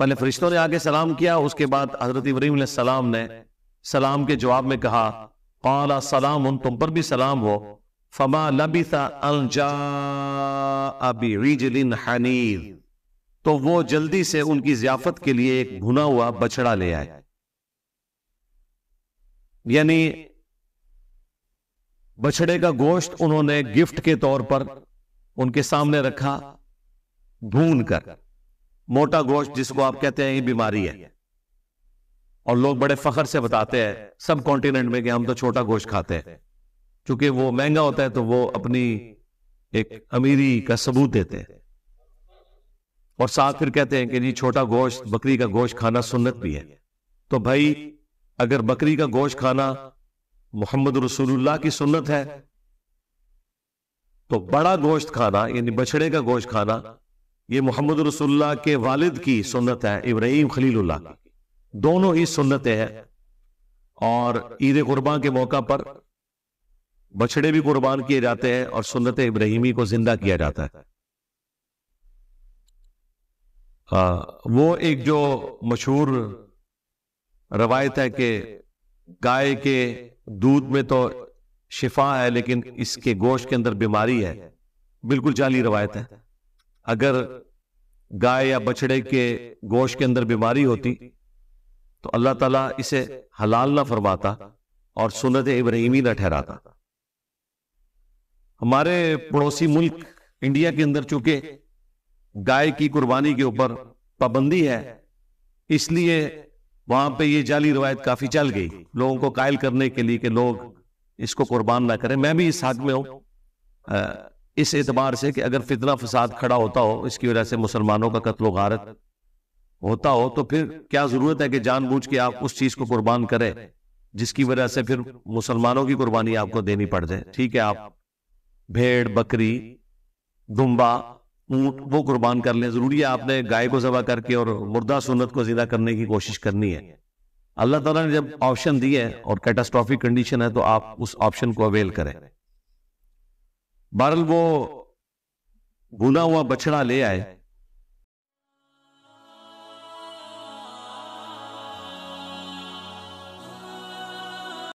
पहले फरिश्तों ने आके सलाम किया उसके बाद हजरत इब्राहिम सलाम ने सलाम के जवाब में कहा कला सलाम उन तुम पर भी सलाम हो फमा लबिसा हनीर तो वो जल्दी से उनकी जियाफत के लिए एक भुना हुआ बछड़ा ले आए यानी बछड़े का गोश्त उन्होंने गिफ्ट के तौर पर उनके सामने रखा भून कर मोटा गोश्त जिसको आप कहते हैं ये बीमारी है और लोग बड़े फखर से बताते हैं सब कॉन्टिनेंट में कि हम तो छोटा गोश्त खाते हैं क्योंकि वो महंगा होता है तो वो अपनी एक अमीरी का सबूत देते हैं और साथ फिर कहते हैं कि जी छोटा गोश्त बकरी का गोश्त खाना सुन्नत भी है तो भाई अगर बकरी का गोश्त खाना मोहम्मद रसूलुल्लाह की सुन्नत है तो बड़ा गोश्त खाना यानी बछड़े का गोश्त खाना ये मोहम्मद रसुल्ला के वालिद की सुन्नत है इब्राहिम खलीलुल्लाह की दोनों ही सुन्नतें हैं और ईद कुर्बान के मौका पर बछड़े भी कुर्बान किए जाते हैं और सुन्नत इब्राहिमी को जिंदा किया जाता है आ, हाँ, वो एक जो मशहूर रवायत है कि गाय के दूध में तो शिफा है लेकिन इसके गोश्त के अंदर बीमारी है बिल्कुल जाली रवायत है अगर गाय या बछड़े के गोश के अंदर बीमारी होती तो अल्लाह ताला इसे हलाल ना फरमाता और सुनत इब्राहिमी ना ठहराता हमारे पड़ोसी मुल्क इंडिया के अंदर चूंकि गाय की कुर्बानी के ऊपर पाबंदी है इसलिए वहां पे ये जाली रवायत काफी चल गई लोगों को कायल करने के लिए कि लोग इसको कुर्बान ना करें मैं भी इस हाथ में हूं इस एतबार से कि अगर फितना फसाद खड़ा होता हो इसकी वजह से मुसलमानों का कत्लो गारत होता हो तो फिर क्या जरूरत है कि जानबूझ के आप उस चीज को कुर्बान करें जिसकी वजह से फिर मुसलमानों की कुर्बानी आपको देनी पड़ जाए ठीक है आप भेड़ बकरी दुम्बा ऊंट वो कुर्बान कर लें जरूरी है आपने गाय को जबा करके और मुर्दा सुन्नत को जिंदा करने की कोशिश करनी है अल्लाह तला ने जब ऑप्शन दिए और कैटास्ट्रॉफिक कंडीशन है तो आप उस ऑप्शन को अवेल करें बहरल वो भुना हुआ बछड़ा ले आए